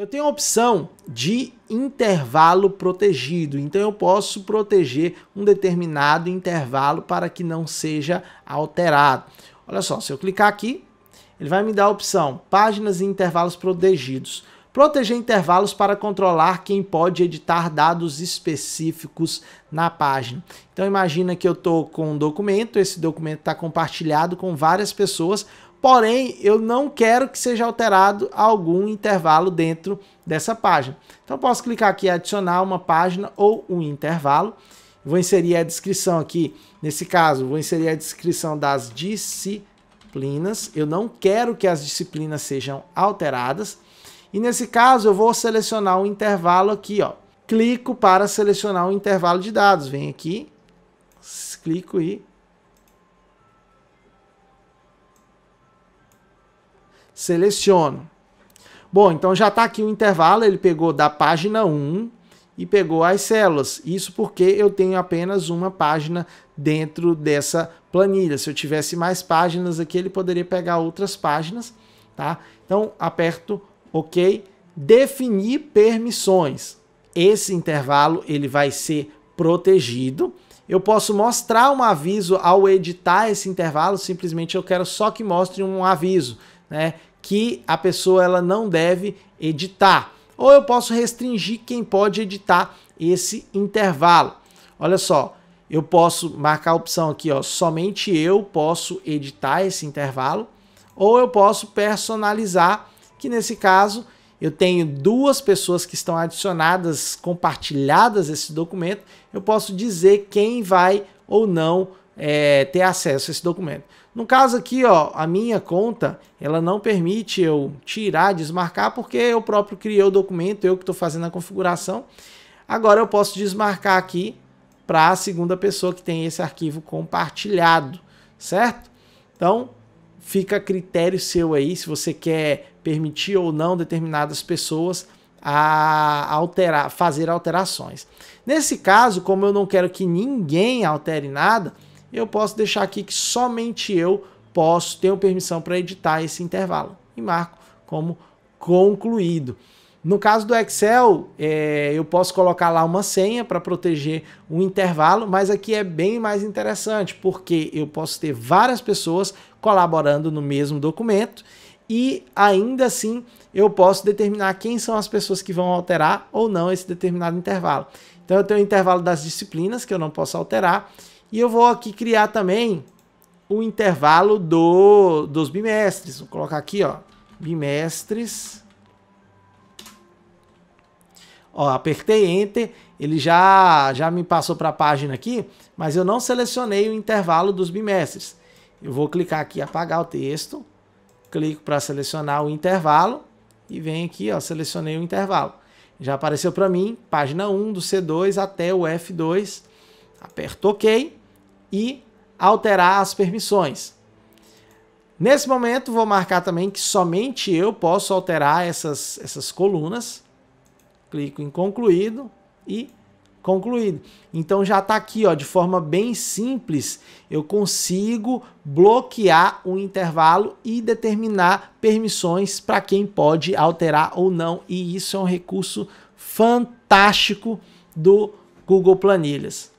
Eu tenho a opção de intervalo protegido, então eu posso proteger um determinado intervalo para que não seja alterado. Olha só, se eu clicar aqui, ele vai me dar a opção páginas e intervalos protegidos. Proteger intervalos para controlar quem pode editar dados específicos na página. Então imagina que eu estou com um documento, esse documento está compartilhado com várias pessoas, porém eu não quero que seja alterado algum intervalo dentro dessa página. Então posso clicar aqui em adicionar uma página ou um intervalo. Vou inserir a descrição aqui, nesse caso, vou inserir a descrição das disciplinas. Eu não quero que as disciplinas sejam alteradas. E nesse caso eu vou selecionar um intervalo aqui, ó. Clico para selecionar o um intervalo de dados. Vem aqui, clico e seleciono. Bom, então já está aqui o intervalo, ele pegou da página 1 e pegou as células. Isso porque eu tenho apenas uma página dentro dessa planilha. Se eu tivesse mais páginas aqui, ele poderia pegar outras páginas, tá? Então, aperto OK. Definir permissões. Esse intervalo ele vai ser protegido. Eu posso mostrar um aviso ao editar esse intervalo, simplesmente eu quero só que mostre um aviso né, que a pessoa ela não deve editar. Ou eu posso restringir quem pode editar esse intervalo. Olha só, eu posso marcar a opção aqui, ó, somente eu posso editar esse intervalo, ou eu posso personalizar, que nesse caso eu tenho duas pessoas que estão adicionadas, compartilhadas esse documento, eu posso dizer quem vai ou não é, ter acesso a esse documento. No caso aqui, ó, a minha conta, ela não permite eu tirar, desmarcar, porque eu próprio criei o documento, eu que estou fazendo a configuração. Agora eu posso desmarcar aqui para a segunda pessoa que tem esse arquivo compartilhado, certo? Então, fica a critério seu aí, se você quer permitir ou não determinadas pessoas a alterar, fazer alterações. Nesse caso, como eu não quero que ninguém altere nada, eu posso deixar aqui que somente eu posso, ter permissão para editar esse intervalo e marco como concluído. No caso do Excel, é, eu posso colocar lá uma senha para proteger um intervalo, mas aqui é bem mais interessante, porque eu posso ter várias pessoas colaborando no mesmo documento e ainda assim eu posso determinar quem são as pessoas que vão alterar ou não esse determinado intervalo. Então eu tenho o intervalo das disciplinas que eu não posso alterar e eu vou aqui criar também o intervalo do, dos bimestres. Vou colocar aqui, ó, bimestres. Ó, apertei Enter, ele já, já me passou para a página aqui, mas eu não selecionei o intervalo dos bimestres. Eu vou clicar aqui, apagar o texto, clico para selecionar o intervalo e vem aqui, ó, selecionei o intervalo. Já apareceu para mim, página 1 do C2 até o F2, aperto OK e alterar as permissões. Nesse momento, vou marcar também que somente eu posso alterar essas, essas colunas. Clico em concluído e concluído. Então já está aqui, ó, de forma bem simples, eu consigo bloquear o intervalo e determinar permissões para quem pode alterar ou não. E isso é um recurso fantástico do Google Planilhas.